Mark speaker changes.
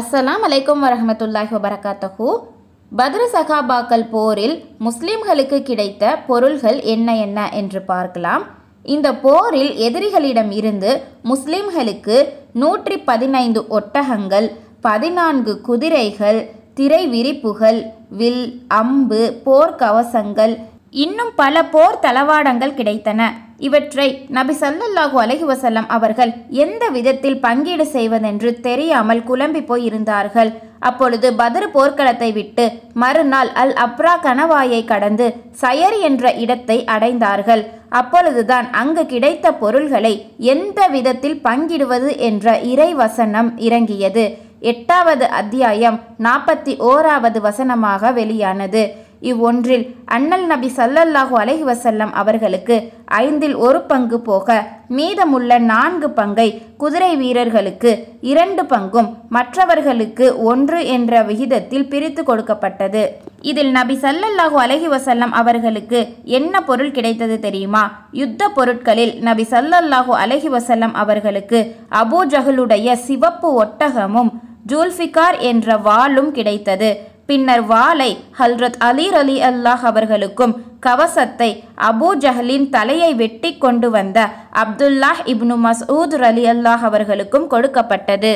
Speaker 1: அஸ்ஸலாம் அலைக்கும் வரஹமத்துல்லாஹி வபரகாத்தஹூ பத்ர சகாபாக்கள் போரில் முஸ்லிம்களுக்கு கிடைத்த பொருள்கள் என்ன என்ன என்று பார்க்கலாம் இந்த போரில் எதிரிகளிடம் இருந்து முஸ்லிம்களுக்கு நூற்றி பதினைந்து ஒட்டகங்கள் பதினான்கு குதிரைகள் திரை விரிப்புகள் வில் அம்பு போர்க்கவசங்கள் இன்னும் பல போர் தளவாடங்கள் கிடைத்தன இவற்றை நபி சல்லல்லாஹு அலஹி வசல்லம் அவர்கள் எந்த விதத்தில் பங்கீடு செய்வதென்று தெரியாமல் குழம்பி போய் இருந்தார்கள் அப்பொழுது பதர் போர்க்களத்தை விட்டு மறுநாள் அல் அப்ரா கணவாயை கடந்து சயர் என்ற இடத்தை அடைந்தார்கள் அப்பொழுதுதான் அங்கு கிடைத்த பொருள்களை எந்த விதத்தில் பங்கிடுவது என்ற இறை வசனம் இறங்கியது எட்டாவது அத்தியாயம் நாற்பத்தி ஓராவது வசனமாக வெளியானது இவ்வொன்றில் அண்ணல் நபி சல்லல்லாஹு அலஹி வசல்லம் அவர்களுக்கு ஐந்தில் ஒரு பங்கு போக மீதமுள்ள நான்கு பங்கை குதிரை வீரர்களுக்கு இரண்டு பங்கும் மற்றவர்களுக்கு ஒன்று என்ற விகிதத்தில் பிரித்து கொடுக்கப்பட்டது இதில் நபி சல்லல்லாஹு அலஹி வசல்லம் அவர்களுக்கு என்ன பொருள் கிடைத்தது தெரியுமா யுத்த பொருட்களில் நபி சல்லல்லாஹு அலஹி வசல்லம் அவர்களுக்கு அபு ஜஹலுடைய சிவப்பு ஒட்டகமும் ஜூல்ஃபிகார் என்ற வாளும் கிடைத்தது பின்னர் வாளை ஹல்ரத் அலீர் அலி அல்லாஹ் அவர்களுக்கும் கவசத்தை அபு ஜஹலின் தலையை வெட்டி கொண்டு வந்த அப்துல்லாஹ் இப்னு மசூத் அலி அல்லாஹ் அவர்களுக்கும் கொடுக்கப்பட்டது